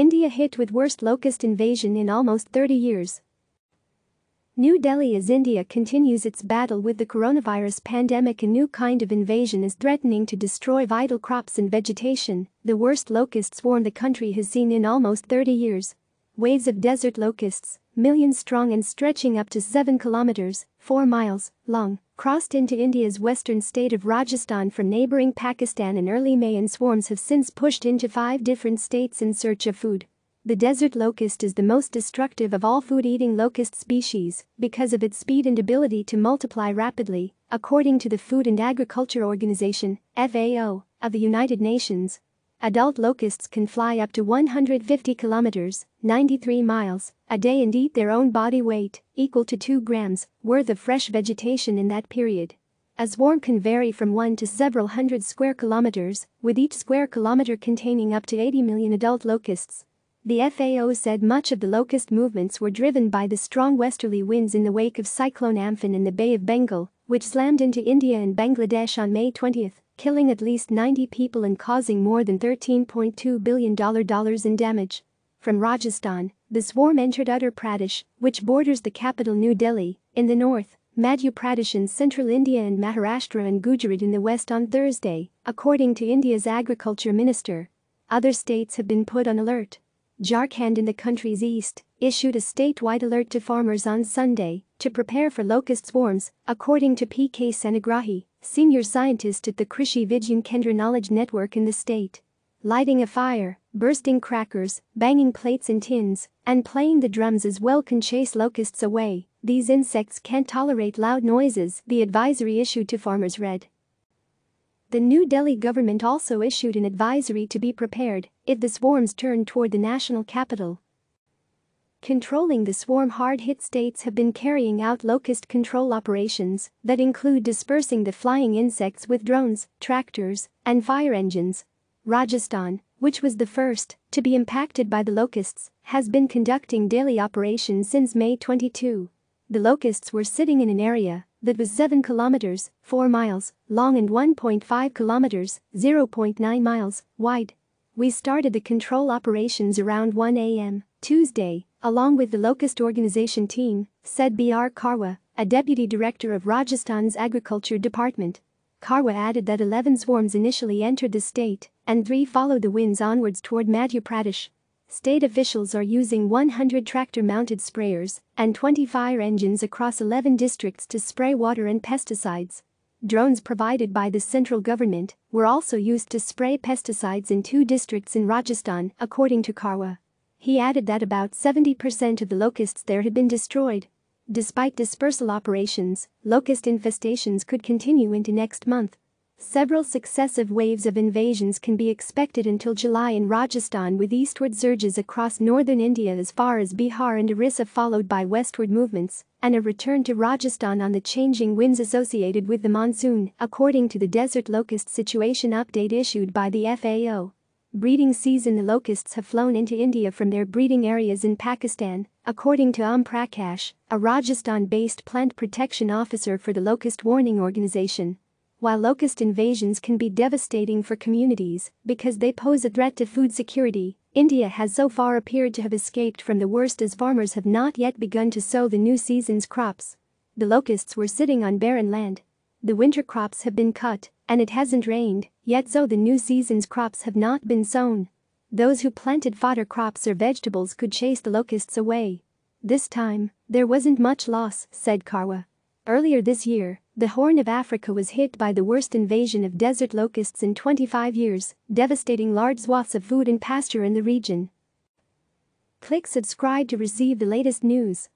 India hit with worst locust invasion in almost 30 years. New Delhi as India continues its battle with the coronavirus pandemic a new kind of invasion is threatening to destroy vital crops and vegetation, the worst locust swarm the country has seen in almost 30 years. Waves of desert locusts, million strong and stretching up to 7 kilometers 4 miles long, crossed into India's western state of Rajasthan from neighboring Pakistan in early May and swarms have since pushed into five different states in search of food. The desert locust is the most destructive of all food-eating locust species because of its speed and ability to multiply rapidly, according to the Food and Agriculture Organization (FAO) of the United Nations, Adult locusts can fly up to 150 kilometers, 93 miles, a day and eat their own body weight, equal to 2 grams, worth of fresh vegetation in that period. A swarm can vary from 1 to several hundred square kilometers, with each square kilometer containing up to 80 million adult locusts. The FAO said much of the locust movements were driven by the strong westerly winds in the wake of Cyclone Amphan in the Bay of Bengal, which slammed into India and Bangladesh on May 20 killing at least 90 people and causing more than $13.2 billion in damage. From Rajasthan, the swarm entered Uttar Pradesh, which borders the capital New Delhi, in the north, Madhya Pradesh in central India and Maharashtra and Gujarat in the west on Thursday, according to India's agriculture minister. Other states have been put on alert. Jharkhand in the country's east issued a statewide alert to farmers on Sunday to prepare for locust swarms, according to P.K. Senagrahi, senior scientist at the Krishi Vigyan Kendra Knowledge Network in the state. Lighting a fire, bursting crackers, banging plates and tins, and playing the drums as well can chase locusts away. These insects can't tolerate loud noises, the advisory issued to farmers read. The New Delhi government also issued an advisory to be prepared if the swarms turn toward the national capital Controlling the swarm hard-hit states have been carrying out locust control operations that include dispersing the flying insects with drones, tractors, and fire engines. Rajasthan, which was the first to be impacted by the locusts, has been conducting daily operations since May 22. The locusts were sitting in an area that was 7 kilometers, 4 miles, long and 1.5 kilometers, 0.9 miles, wide. We started the control operations around 1 a.m. Tuesday along with the Locust Organization team, said B.R. Karwa, a deputy director of Rajasthan's agriculture department. Karwa added that 11 swarms initially entered the state, and three followed the winds onwards toward Madhya Pradesh. State officials are using 100 tractor-mounted sprayers and 20 fire engines across 11 districts to spray water and pesticides. Drones provided by the central government were also used to spray pesticides in two districts in Rajasthan, according to Karwa. He added that about 70% of the locusts there had been destroyed. Despite dispersal operations, locust infestations could continue into next month. Several successive waves of invasions can be expected until July in Rajasthan with eastward surges across northern India as far as Bihar and Orissa followed by westward movements and a return to Rajasthan on the changing winds associated with the monsoon, according to the Desert Locust Situation Update issued by the FAO. Breeding season locusts have flown into India from their breeding areas in Pakistan, according to Om Prakash, a Rajasthan-based plant protection officer for the Locust Warning Organization. While locust invasions can be devastating for communities because they pose a threat to food security, India has so far appeared to have escaped from the worst as farmers have not yet begun to sow the new season's crops. The locusts were sitting on barren land the winter crops have been cut, and it hasn't rained, yet so the new season's crops have not been sown. Those who planted fodder crops or vegetables could chase the locusts away. This time, there wasn't much loss, said Karwa. Earlier this year, the Horn of Africa was hit by the worst invasion of desert locusts in 25 years, devastating large swaths of food and pasture in the region. Click subscribe to receive the latest news.